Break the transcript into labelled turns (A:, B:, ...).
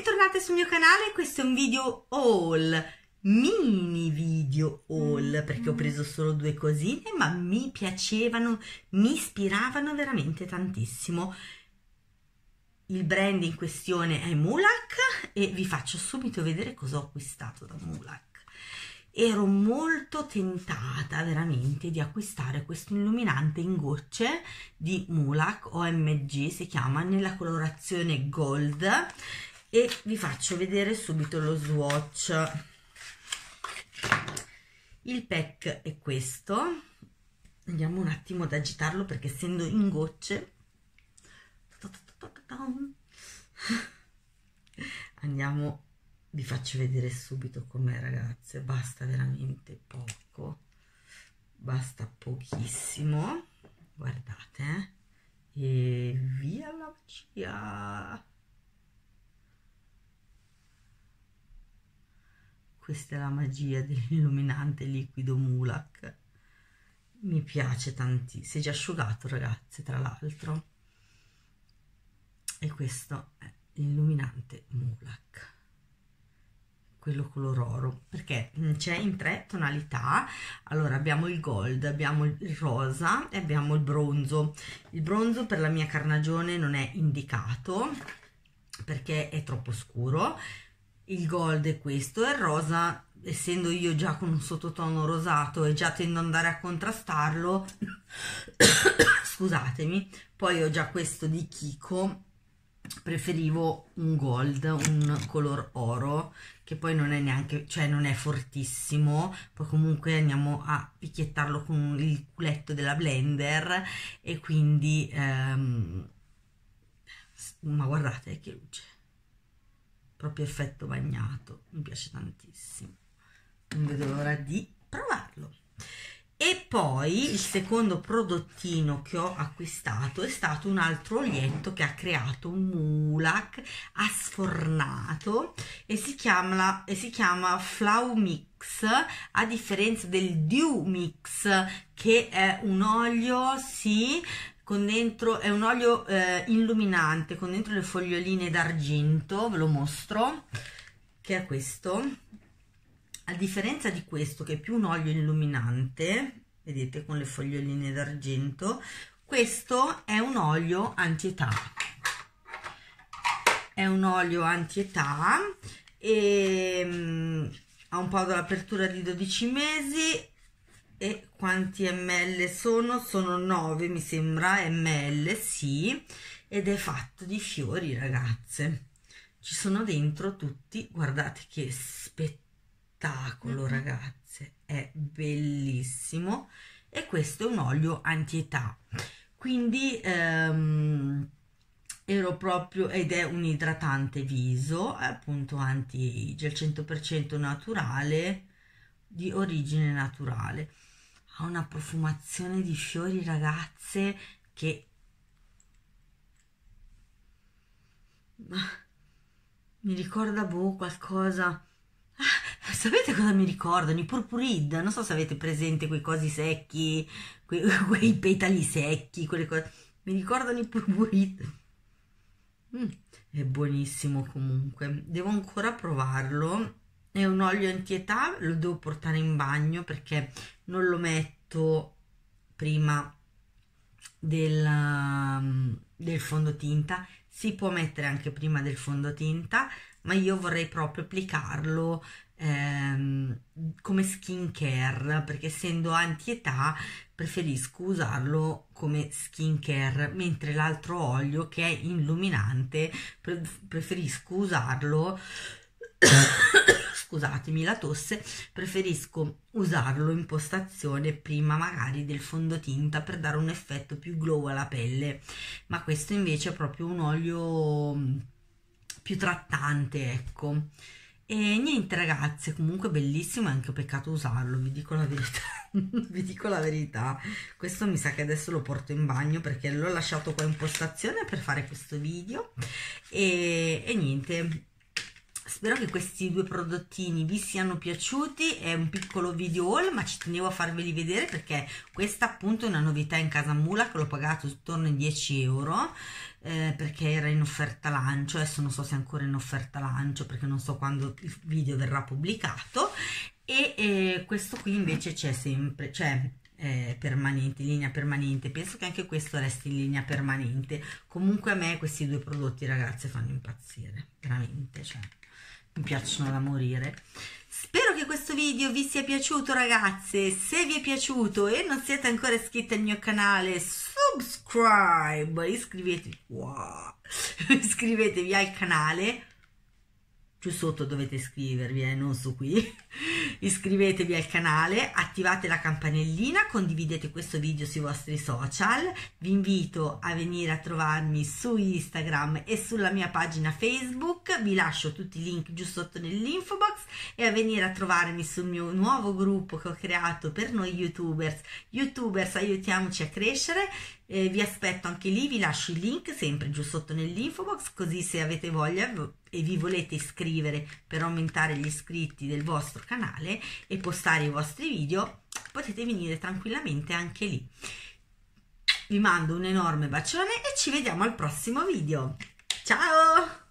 A: Bentornate sul mio canale, questo è un video haul, mini video haul, perché ho mm-hmm. preso solo due cosine, ma mi piacevano, mi ispiravano veramente tantissimo. Il brand in questione è Mulak e vi faccio subito vedere cosa ho acquistato da Mulak. Ero molto tentata veramente di acquistare questo illuminante in gocce di Mulak OMG, si chiama, nella colorazione gold e vi faccio vedere subito lo swatch il pack è questo andiamo un attimo ad agitarlo perché essendo in gocce andiamo vi faccio vedere subito com'è ragazze basta veramente poco basta pochissimo guardate eh? e via la magia Questa è la magia dell'illuminante liquido Mulak. Mi piace tantissimo. Si è già asciugato, ragazze, tra l'altro. E questo è l'illuminante Mulak quello color oro perché mm, c'è in tre tonalità allora abbiamo il gold abbiamo il rosa e abbiamo il bronzo il bronzo per la mia carnagione non è indicato perché è troppo scuro il gold è questo e il rosa essendo io già con un sottotono rosato e già tendo ad andare a contrastarlo scusatemi poi ho già questo di Kiko preferivo un gold un color oro che poi non è neanche cioè non è fortissimo poi comunque andiamo a picchiettarlo con il culetto della blender e quindi ehm, ma guardate che luce proprio effetto bagnato mi piace tantissimo non vedo l'ora di provarlo e poi il secondo prodottino che ho acquistato è stato un altro olietto che ha creato un mulak ha sfornato e si chiama, e si chiama Flau Mix a differenza del Dew Mix che è un olio sì con dentro, è un olio eh, illuminante con dentro le foglioline d'argento, ve lo mostro, che è questo. A differenza di questo, che è più un olio illuminante, vedete con le foglioline d'argento, questo è un olio antietà. È un olio antietà e ehm, ha un po' dell'apertura di 12 mesi e quanti ml sono? Sono 9 mi sembra ml, sì, ed è fatto di fiori ragazze. Ci sono dentro tutti, guardate che spettacolo mm -hmm. ragazze, è bellissimo e questo è un olio antietà. Quindi ehm, ero proprio ed è un idratante viso, appunto anti-age, 100% naturale di origine naturale ha una profumazione di fiori, ragazze, che... Mi ricorda, boh, qualcosa... Ah, sapete cosa mi ricordano? I purpurid, non so se avete presente quei cosi secchi, quei, quei petali secchi, quelle cose... Mi ricordano i purpurid. Mm, è buonissimo comunque, devo ancora provarlo è un olio antietà lo devo portare in bagno perché non lo metto prima del, ehm, del fondotinta si può mettere anche prima del fondotinta ma io vorrei proprio applicarlo ehm, come care, perché essendo antietà preferisco usarlo come skin care, mentre l'altro olio che è illuminante preferisco usarlo scusatemi la tosse, preferisco usarlo in postazione prima magari del fondotinta per dare un effetto più glow alla pelle, ma questo invece è proprio un olio mm, più trattante, ecco. E niente ragazze, comunque bellissimo, è anche peccato usarlo, vi dico la verità, vi dico la verità. Questo mi sa che adesso lo porto in bagno perché l'ho lasciato qua in postazione per fare questo video. E, e niente, spero che questi due prodottini vi siano piaciuti è un piccolo video haul ma ci tenevo a farveli vedere perché questa appunto è una novità in casa mula che l'ho pagato intorno ai 10 euro eh, perché era in offerta lancio adesso non so se è ancora in offerta lancio perché non so quando il video verrà pubblicato e eh, questo qui invece c'è sempre cioè eh, permanente, linea permanente, penso che anche questo resti in linea permanente. Comunque a me questi due prodotti ragazze fanno impazzire, veramente, cioè, mi piacciono da morire. Spero che questo video vi sia piaciuto ragazze, se vi è piaciuto e non siete ancora iscritti al mio canale, subscribe, iscrivetevi, wow. iscrivetevi al canale giù sotto dovete iscrivervi, eh, non su qui. Iscrivetevi al canale, attivate la campanellina, condividete questo video sui vostri social. Vi invito a venire a trovarmi su Instagram e sulla mia pagina Facebook. Vi lascio tutti i link giù sotto nell'info box e a venire a trovarmi sul mio nuovo gruppo che ho creato per noi youtubers. Youtubers, aiutiamoci a crescere eh, vi aspetto anche lì, vi lascio il link sempre giù sotto nell'info box, così se avete voglia e vi volete iscrivere per aumentare gli iscritti del vostro canale e postare i vostri video, potete venire tranquillamente anche lì. Vi mando un enorme bacione e ci vediamo al prossimo video. Ciao!